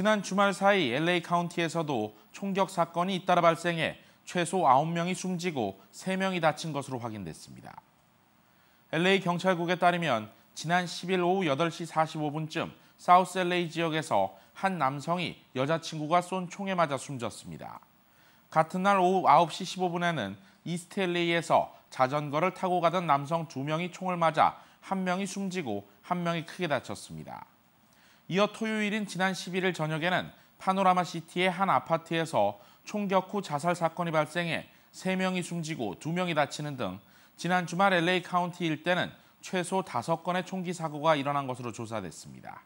지난 주말 사이 LA 카운티에서도 총격 사건이 잇따라 발생해 최소 9명이 숨지고 3명이 다친 것으로 확인됐습니다. LA 경찰국에 따르면 지난 10일 오후 8시 45분쯤 사우스 LA 지역에서 한 남성이 여자친구가 쏜 총에 맞아 숨졌습니다. 같은 날 오후 9시 15분에는 이스트 LA에서 자전거를 타고 가던 남성 2명이 총을 맞아 1명이 숨지고 1명이 크게 다쳤습니다. 이어 토요일인 지난 11일 저녁에는 파노라마 시티의 한 아파트에서 총격 후 자살 사건이 발생해 3명이 숨지고 2명이 다치는 등 지난 주말 LA 카운티 일대는 최소 5건의 총기 사고가 일어난 것으로 조사됐습니다.